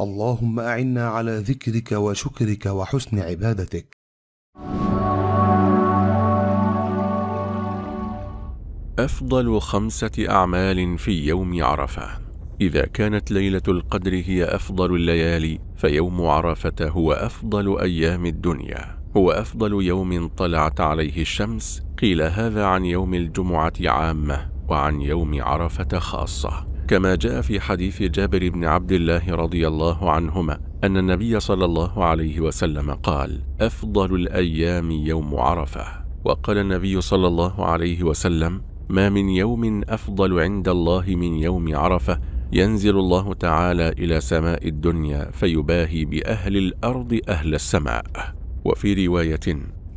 اللهم اعنا على ذكرك وشكرك وحسن عبادتك افضل خمسه اعمال في يوم عرفه إذا كانت ليلة القدر هي أفضل الليالي فيوم عرفة هو أفضل أيام الدنيا هو أفضل يوم طلعت عليه الشمس قيل هذا عن يوم الجمعة عامة وعن يوم عرفة خاصة كما جاء في حديث جابر بن عبد الله رضي الله عنهما أن النبي صلى الله عليه وسلم قال أفضل الأيام يوم عرفة وقال النبي صلى الله عليه وسلم ما من يوم أفضل عند الله من يوم عرفة ينزل الله تعالى إلى سماء الدنيا فيباهي بأهل الأرض أهل السماء وفي رواية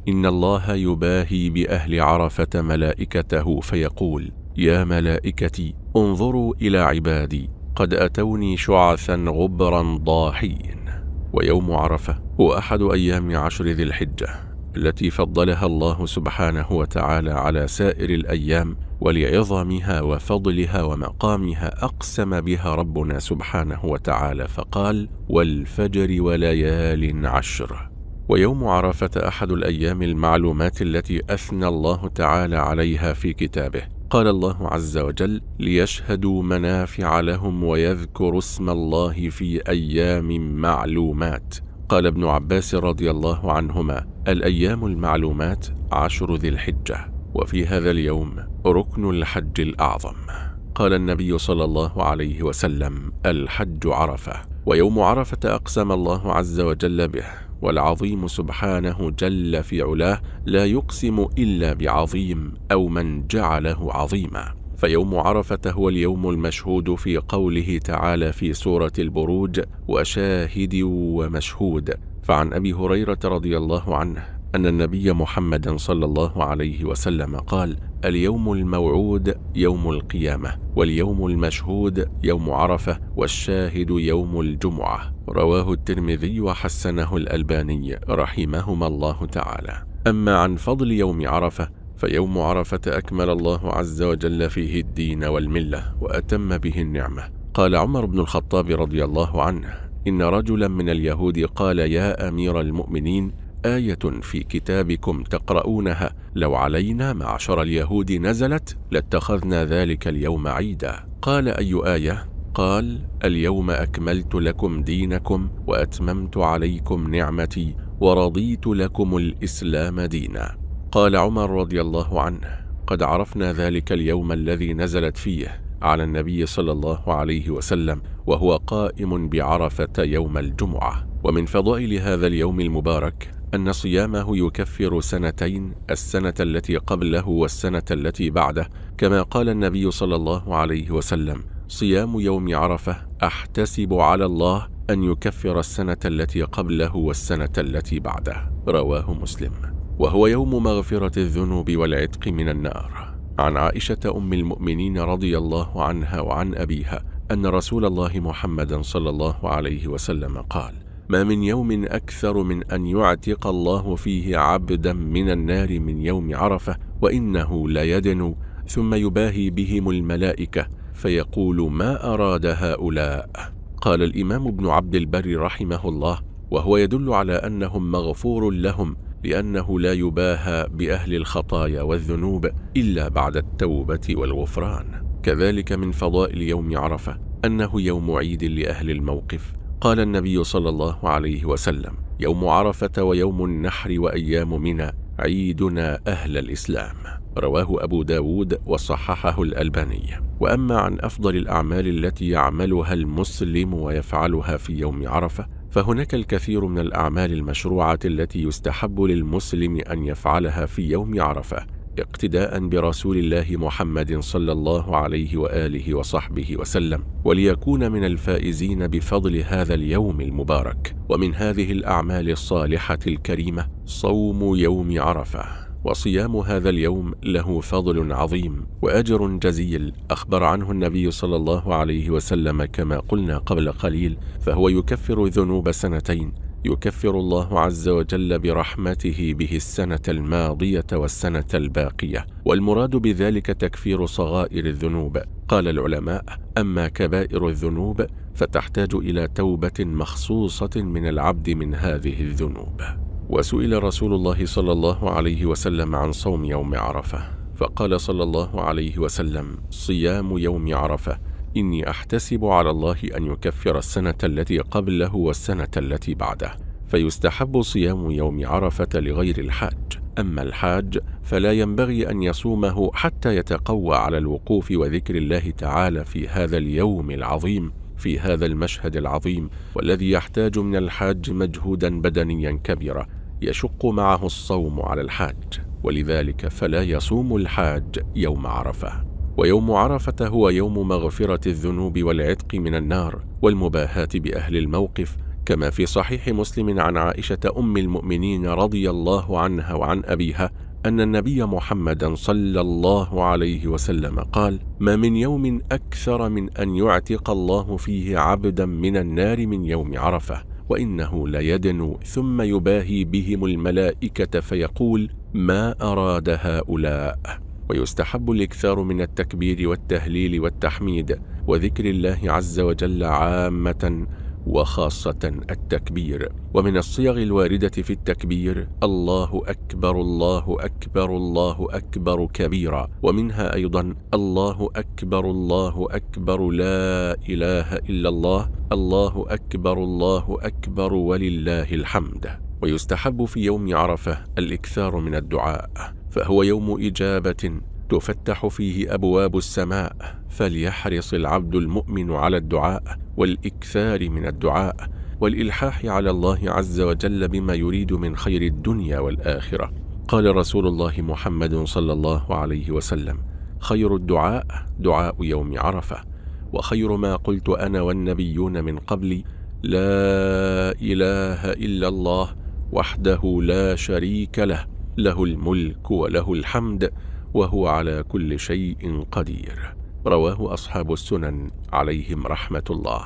إن الله يباهي بأهل عرفة ملائكته فيقول يا ملائكتي انظروا إلى عبادي قد أتوني شعثا غبرا ضاحين ويوم عرفة هو أحد أيام عشر ذي الحجة التي فضلها الله سبحانه وتعالى على سائر الأيام ولعظمها وفضلها ومقامها أقسم بها ربنا سبحانه وتعالى فقال والفجر وليال عشر ويوم عرفة أحد الأيام المعلومات التي أثنى الله تعالى عليها في كتابه قال الله عز وجل ليشهدوا منافع لهم ويذكروا اسم الله في أيام معلومات قال ابن عباس رضي الله عنهما الأيام المعلومات عشر ذي الحجة وفي هذا اليوم ركن الحج الأعظم قال النبي صلى الله عليه وسلم الحج عرفة ويوم عرفة أقسم الله عز وجل به والعظيم سبحانه جل في علاه لا يقسم إلا بعظيم أو من جعله عظيما فيوم عرفة هو اليوم المشهود في قوله تعالى في سورة البروج وشاهد ومشهود فعن أبي هريرة رضي الله عنه أن النبي محمدا صلى الله عليه وسلم قال اليوم الموعود يوم القيامة واليوم المشهود يوم عرفة والشاهد يوم الجمعة رواه الترمذي وحسنه الألباني رحمهما الله تعالى أما عن فضل يوم عرفة فيوم عرفة أكمل الله عز وجل فيه الدين والملة وأتم به النعمة قال عمر بن الخطاب رضي الله عنه إن رجلا من اليهود قال يا أمير المؤمنين آية في كتابكم تقرؤونها لو علينا معشر اليهود نزلت لاتخذنا ذلك اليوم عيدا قال أي آية؟ قال اليوم أكملت لكم دينكم وأتممت عليكم نعمتي ورضيت لكم الإسلام دينا قال عمر رضي الله عنه قد عرفنا ذلك اليوم الذي نزلت فيه على النبي صلى الله عليه وسلم وهو قائم بعرفة يوم الجمعة ومن فضائل هذا اليوم المبارك أن صيامه يكفر سنتين السنة التي قبله والسنة التي بعده كما قال النبي صلى الله عليه وسلم صيام يوم عرفة أحتسب على الله أن يكفر السنة التي قبله والسنة التي بعده رواه مسلم وهو يوم مغفرة الذنوب والعتق من النار عن عائشة أم المؤمنين رضي الله عنها وعن أبيها أن رسول الله محمدا صلى الله عليه وسلم قال ما من يوم أكثر من أن يعتق الله فيه عبدا من النار من يوم عرفة وإنه ليدنو ثم يباهي بهم الملائكة فيقول ما أراد هؤلاء قال الإمام ابن عبد البر رحمه الله وهو يدل على أنهم مغفور لهم لأنه لا يباهى بأهل الخطايا والذنوب إلا بعد التوبة والغفران كذلك من فضائل يوم عرفة أنه يوم عيد لأهل الموقف قال النبي صلى الله عليه وسلم يوم عرفة ويوم النحر وأيام منى عيدنا أهل الإسلام رواه أبو داود وصححه الألباني وأما عن أفضل الأعمال التي يعملها المسلم ويفعلها في يوم عرفة فهناك الكثير من الأعمال المشروعة التي يستحب للمسلم أن يفعلها في يوم عرفة اقتداء برسول الله محمد صلى الله عليه واله وصحبه وسلم وليكون من الفائزين بفضل هذا اليوم المبارك ومن هذه الاعمال الصالحه الكريمه صوم يوم عرفه وصيام هذا اليوم له فضل عظيم واجر جزيل اخبر عنه النبي صلى الله عليه وسلم كما قلنا قبل قليل فهو يكفر ذنوب سنتين يكفر الله عز وجل برحمته به السنة الماضية والسنة الباقية والمراد بذلك تكفير صغائر الذنوب قال العلماء أما كبائر الذنوب فتحتاج إلى توبة مخصوصة من العبد من هذه الذنوب وسئل رسول الله صلى الله عليه وسلم عن صوم يوم عرفة فقال صلى الله عليه وسلم صيام يوم عرفة إني أحتسب على الله أن يكفر السنة التي قبله والسنة التي بعده فيستحب صيام يوم عرفة لغير الحاج أما الحاج فلا ينبغي أن يصومه حتى يتقوى على الوقوف وذكر الله تعالى في هذا اليوم العظيم في هذا المشهد العظيم والذي يحتاج من الحاج مجهودا بدنيا كبيرا يشق معه الصوم على الحاج ولذلك فلا يصوم الحاج يوم عرفه ويوم عرفة هو يوم مغفرة الذنوب والعتق من النار والمباهاة بأهل الموقف كما في صحيح مسلم عن عائشة أم المؤمنين رضي الله عنها وعن أبيها أن النبي محمدا صلى الله عليه وسلم قال ما من يوم أكثر من أن يعتق الله فيه عبدا من النار من يوم عرفة وإنه ليدنو ثم يباهي بهم الملائكة فيقول ما أراد هؤلاء ويستحب الاكثار من التكبير والتهليل والتحميد وذكر الله عز وجل عامه وخاصة التكبير ومن الصيغ الواردة في التكبير الله أكبر الله أكبر الله أكبر كبيرا ومنها أيضا الله أكبر الله أكبر لا إله إلا الله الله أكبر الله أكبر ولله الحمد ويستحب في يوم عرفة الإكثار من الدعاء فهو يوم إجابة تفتح فيه أبواب السماء فليحرص العبد المؤمن على الدعاء والإكثار من الدعاء والإلحاح على الله عز وجل بما يريد من خير الدنيا والآخرة قال رسول الله محمد صلى الله عليه وسلم خير الدعاء دعاء يوم عرفة وخير ما قلت أنا والنبيون من قبلي لا إله إلا الله وحده لا شريك له له الملك وله الحمد وهو على كل شيء قدير رواه أصحاب السنن عليهم رحمة الله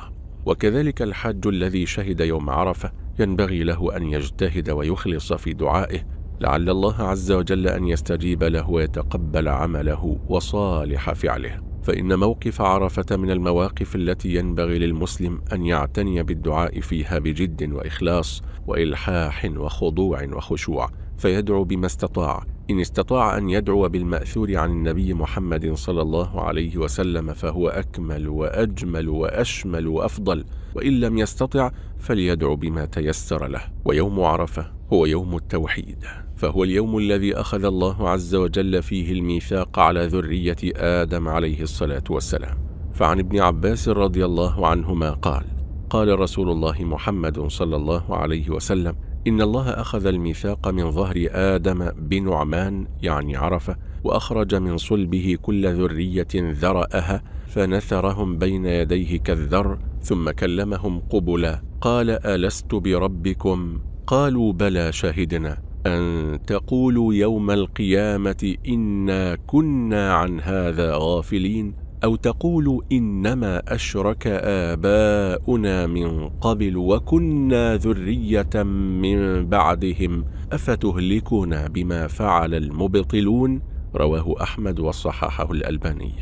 وكذلك الحج الذي شهد يوم عرفة ينبغي له أن يجتهد ويخلص في دعائه لعل الله عز وجل أن يستجيب له ويتقبل عمله وصالح فعله فإن موقف عرفة من المواقف التي ينبغي للمسلم أن يعتني بالدعاء فيها بجد وإخلاص وإلحاح وخضوع وخشوع فيدعو بما استطاع إن استطاع أن يدعو بالمأثور عن النبي محمد صلى الله عليه وسلم فهو أكمل وأجمل وأشمل وأفضل وإن لم يستطع فليدعو بما تيسر له ويوم عرفة هو يوم التوحيد فهو اليوم الذي أخذ الله عز وجل فيه الميثاق على ذرية آدم عليه الصلاة والسلام فعن ابن عباس رضي الله عنهما قال قال رسول الله محمد صلى الله عليه وسلم إن الله أخذ الميثاق من ظهر آدم بنعمان يعني عرفة وأخرج من صلبه كل ذرية ذرأها فنثرهم بين يديه كالذر ثم كلمهم قبلا قال ألست بربكم قالوا بلى شهدنا أن تقولوا يوم القيامة إنا كنا عن هذا غافلين أو تقولوا إنما أشرك آباؤنا من قبل وكنا ذرية من بعدهم أفتهلكنا بما فعل المبطلون رواه أحمد وصححه الألباني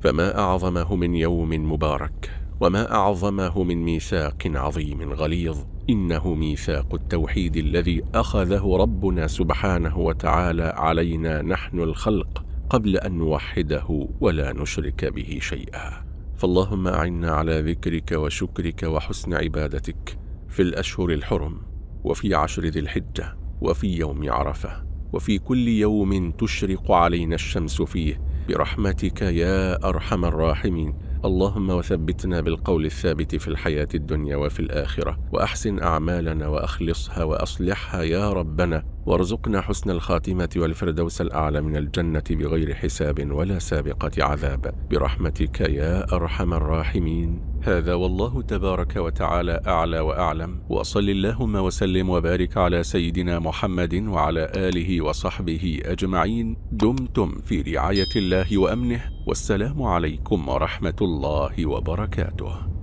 فما أعظمه من يوم مبارك وما أعظمه من ميثاق عظيم غليظ إنه ميثاق التوحيد الذي أخذه ربنا سبحانه وتعالى علينا نحن الخلق قبل أن نوحده ولا نشرك به شيئا فاللهم أعنا على ذكرك وشكرك وحسن عبادتك في الأشهر الحرم وفي عشر ذي الحجة وفي يوم عرفة وفي كل يوم تشرق علينا الشمس فيه برحمتك يا أرحم الراحمين اللهم وثبتنا بالقول الثابت في الحياة الدنيا وفي الآخرة وأحسن أعمالنا وأخلصها وأصلحها يا ربنا وارزقنا حسن الخاتمة والفردوس الأعلى من الجنة بغير حساب ولا سابقة عذاب برحمتك يا أرحم الراحمين هذا والله تبارك وتعالى أعلى وأعلم وصل اللهم وسلم وبارك على سيدنا محمد وعلى آله وصحبه أجمعين دمتم في رعاية الله وأمنه والسلام عليكم ورحمة الله وبركاته